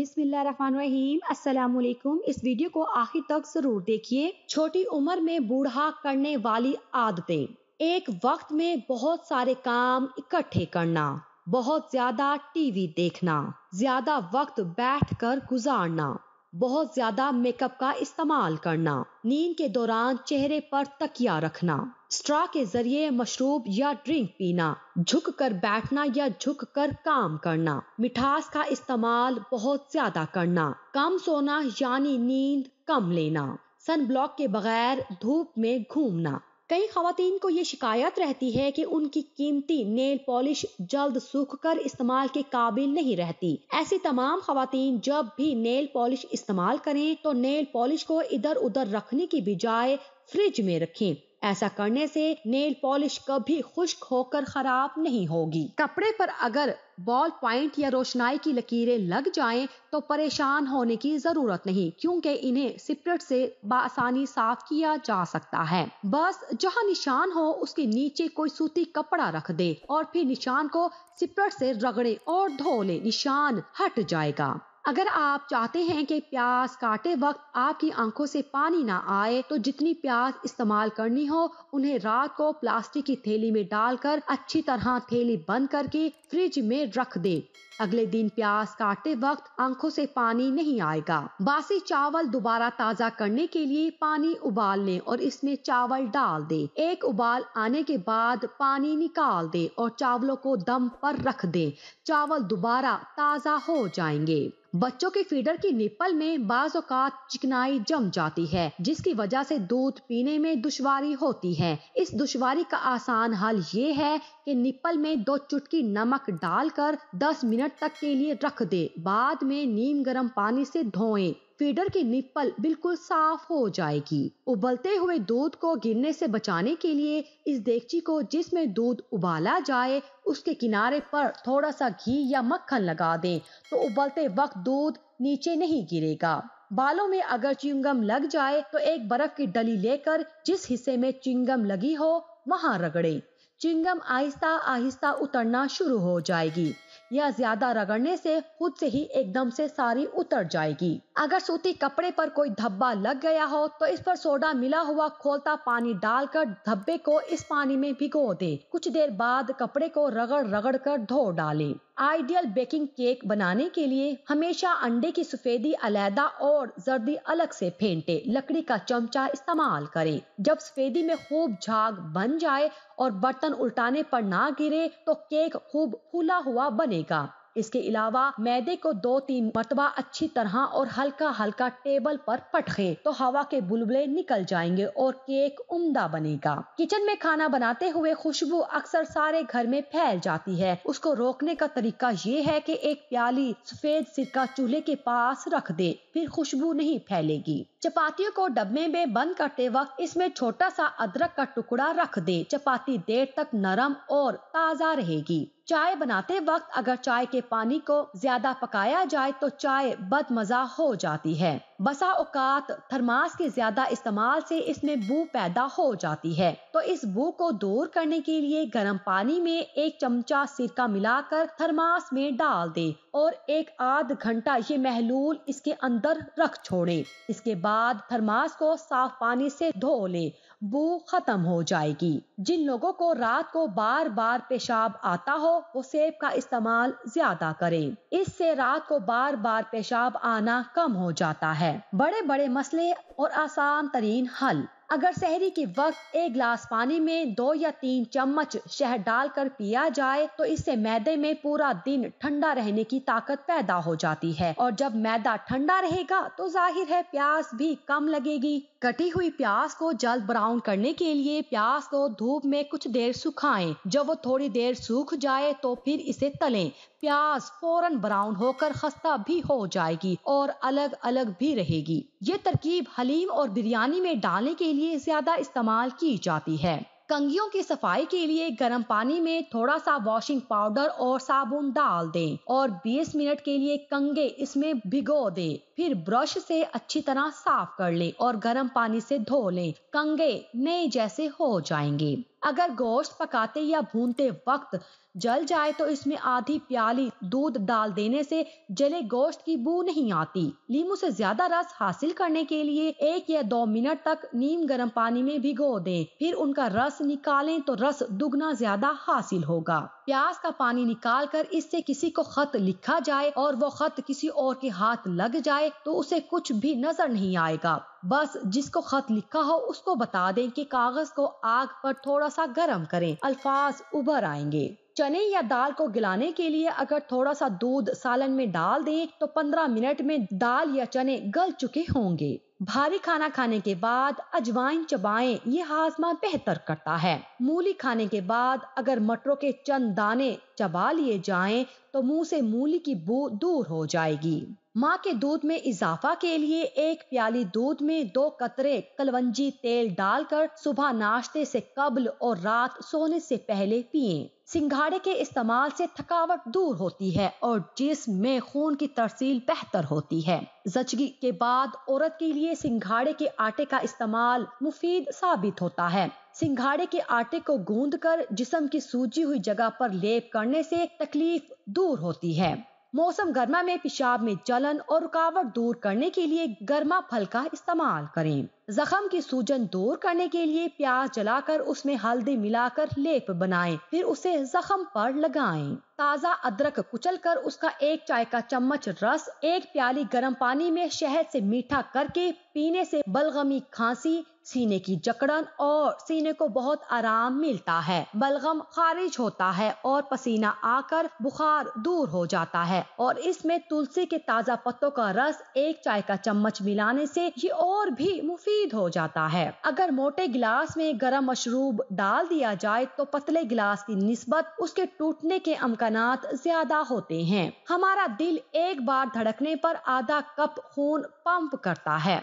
वालेकुम इस वीडियो को आखिर तक जरूर देखिए छोटी उम्र में बूढ़ा करने वाली आदतें एक वक्त में बहुत सारे काम इकट्ठे करना बहुत ज्यादा टीवी देखना ज्यादा वक्त बैठकर गुजारना बहुत ज्यादा मेकअप का इस्तेमाल करना नींद के दौरान चेहरे पर तकिया रखना स्ट्रा के जरिए मशरूब या ड्रिंक पीना झुक कर बैठना या झुक कर काम करना मिठास का इस्तेमाल बहुत ज्यादा करना कम सोना यानी नींद कम लेना सन ब्लॉक के बगैर धूप में घूमना कई खातन को ये शिकायत रहती है कि उनकी कीमती नेल पॉलिश जल्द सूख कर इस्तेमाल के काबिल नहीं रहती ऐसी तमाम खातन जब भी नेल पॉलिश इस्तेमाल करें तो नेल पॉलिश को इधर उधर रखने की बजाय फ्रिज में रखें ऐसा करने से नेल पॉलिश कभी खुश्क होकर खराब नहीं होगी कपड़े पर अगर बॉल पॉइंट या रोशनाई की लकीरें लग जाएं तो परेशान होने की जरूरत नहीं क्योंकि इन्हें सिपरेट से बासानी साफ किया जा सकता है बस जहां निशान हो उसके नीचे कोई सूती कपड़ा रख दे और फिर निशान को सिपरेट से रगड़े और धो ले निशान हट जाएगा अगर आप चाहते हैं कि प्याज काटे वक्त आपकी आंखों से पानी ना आए तो जितनी प्याज इस्तेमाल करनी हो उन्हें रात को प्लास्टिक की थैली में डालकर अच्छी तरह थैली बंद करके फ्रिज में रख दें अगले दिन प्याज काटते वक्त आंखों से पानी नहीं आएगा बासी चावल दोबारा ताज़ा करने के लिए पानी उबाल लें और इसमें चावल डाल दें एक उबाल आने के बाद पानी निकाल दें और चावलों को दम पर रख दें चावल दोबारा ताज़ा हो जाएंगे बच्चों के फीडर की निप्पल में बाज औकात चिकनाई जम जाती है जिसकी वजह से दूध पीने में दुश्वारी होती है इस दुश्वारी का आसान हल ये है कि निप्पल में दो चुटकी नमक डालकर 10 मिनट तक के लिए रख दे बाद में नीम गर्म पानी से धोएं फीडर की निप्पल बिल्कुल साफ हो जाएगी उबलते हुए दूध को गिरने से बचाने के लिए इस देगची को जिसमें दूध उबाला जाए उसके किनारे पर थोड़ा सा घी या मक्खन लगा दें तो उबलते वक्त दूध नीचे नहीं गिरेगा बालों में अगर चिंगम लग जाए तो एक बर्फ की डली लेकर जिस हिस्से में चिंगम लगी हो वहाँ रगड़े चिंगम आहिस्ता आहिस्ता उतरना शुरू हो जाएगी या ज्यादा रगड़ने से खुद से ही एकदम से सारी उतर जाएगी अगर सूती कपड़े पर कोई धब्बा लग गया हो तो इस पर सोडा मिला हुआ खोलता पानी डालकर धब्बे को इस पानी में भिगो दे कुछ देर बाद कपड़े को रगड़ रगड़ कर धो डाले आइडियल बेकिंग केक बनाने के लिए हमेशा अंडे की सफेदी अलहदा और जर्दी अलग से फेंटे लकड़ी का चमचा इस्तेमाल करें जब सफेदी में खूब झाग बन जाए और बर्तन उल्टाने पर ना गिरे तो केक खूब फूला हुआ बनेगा इसके अलावा मैदे को दो तीन मरतबा अच्छी तरह और हल्का हल्का टेबल पर पटखे तो हवा के बुलबुले निकल जाएंगे और केक उमदा बनेगा किचन में खाना बनाते हुए खुशबू अक्सर सारे घर में फैल जाती है उसको रोकने का तरीका ये है कि एक प्याली सफेद सिरका चूल्हे के पास रख दे फिर खुशबू नहीं फैलेगी चपातियों को डब्बे में बंद करते वक्त इसमें छोटा सा अदरक का टुकड़ा रख दे चपाती देर तक नरम और ताज़ा रहेगी चाय बनाते वक्त अगर चाय के पानी को ज्यादा पकाया जाए तो चाय बदमजा हो जाती है बसा औकात थर्मास के ज्यादा इस्तेमाल से इसमें बू पैदा हो जाती है तो इस बू को दूर करने के लिए गर्म पानी में एक चमचा सिरका मिलाकर थरमास में डाल दे और एक आध घंटा ये महलूल इसके अंदर रख छोड़े इसके बाद थर्मास को साफ पानी से धो ले बू खत्म हो जाएगी जिन लोगों को रात को बार बार पेशाब आता हो वो सेब का इस्तेमाल ज्यादा करें इससे रात को बार बार पेशाब आना कम हो जाता है बड़े बड़े मसले और आसान तरीन हल अगर सहरी के वक्त एक गिलास पानी में दो या तीन चम्मच शहद डालकर पिया जाए तो इससे मैदे में पूरा दिन ठंडा रहने की ताकत पैदा हो जाती है और जब मैदा ठंडा रहेगा तो जाहिर है प्यास भी कम लगेगी कटी हुई प्याज को जल्द ब्राउन करने के लिए प्याज को धूप में कुछ देर सुखाएं जब वो थोड़ी देर सूख जाए तो फिर इसे तलें प्याज फौरन ब्राउन होकर खस्ता भी हो जाएगी और अलग अलग भी रहेगी ये तरकीब हलीम और बिरयानी में डालने के लिए ज्यादा इस्तेमाल की जाती है कंगियों की सफाई के लिए गर्म पानी में थोड़ा सा वॉशिंग पाउडर और साबुन डाल दें और 20 मिनट के लिए कंगे इसमें भिगो दें फिर ब्रश से अच्छी तरह साफ कर लें और गर्म पानी से धो लें कंगे नए जैसे हो जाएंगे अगर गोश्त पकाते या भूनते वक्त जल जाए तो इसमें आधी प्याली दूध डाल देने से जले गोश्त की बू नहीं आती लीमू से ज्यादा रस हासिल करने के लिए एक या दो मिनट तक नीम गर्म पानी में भिगो दें फिर उनका रस निकालें तो रस दुगना ज्यादा हासिल होगा प्यास का पानी निकाल कर इससे किसी को खत लिखा जाए और वो खत किसी और के हाथ लग जाए तो उसे कुछ भी नजर नहीं आएगा बस जिसको खत लिखा हो उसको बता दें कि कागज को आग पर थोड़ा सा गर्म करें अल्फाज उभर आएंगे चने या दाल को गिलाने के लिए अगर थोड़ा सा दूध सालन में डाल दें तो 15 मिनट में दाल या चने गल चुके होंगे भारी खाना खाने के बाद अजवाइन चबाएं ये हाजमा बेहतर करता है मूली खाने के बाद अगर मटरों के चंद दाने चबा लिए जाएं तो मुंह से मूली की बू दूर हो जाएगी माँ के दूध में इजाफा के लिए एक प्याली दूध में दो कतरे कलवंजी तेल डालकर सुबह नाश्ते से कबल और रात सोने से पहले पिएं। सिंघाड़े के इस्तेमाल से थकावट दूर होती है और जिसम में खून की तरसील बेहतर होती है जचगी के बाद औरत के लिए सिंघाड़े के आटे का इस्तेमाल मुफीद साबित होता है सिंघाड़े के आटे को गूंद कर जिसम की सूजी हुई जगह पर लेप करने से तकलीफ दूर होती है मौसम गर्मा में पेशाब में जलन और रुकावट दूर करने के लिए गर्मा फल का इस्तेमाल करें जख्म की सूजन दूर करने के लिए प्याज जलाकर उसमें हल्दी मिलाकर लेप बनाएं, फिर उसे जख्म पर लगाएं। ताज़ा अदरक कुचलकर उसका एक चाय का चम्मच रस एक प्याली गर्म पानी में शहद से मीठा करके पीने से बलगमी खांसी सीने की जकड़न और सीने को बहुत आराम मिलता है बलगम खारिज होता है और पसीना आकर बुखार दूर हो जाता है और इसमें तुलसी के ताज़ा पत्तों का रस एक चाय का चम्मच मिलाने से ये और भी मुफीद मुफीद हो जाता है अगर मोटे गिलास में गर्म मशरूब डाल दिया जाए तो पतले गिलास की नस्बत उसके टूटने के अमकान ज्यादा होते हैं हमारा दिल एक बार धड़कने पर आधा कप खून पंप करता है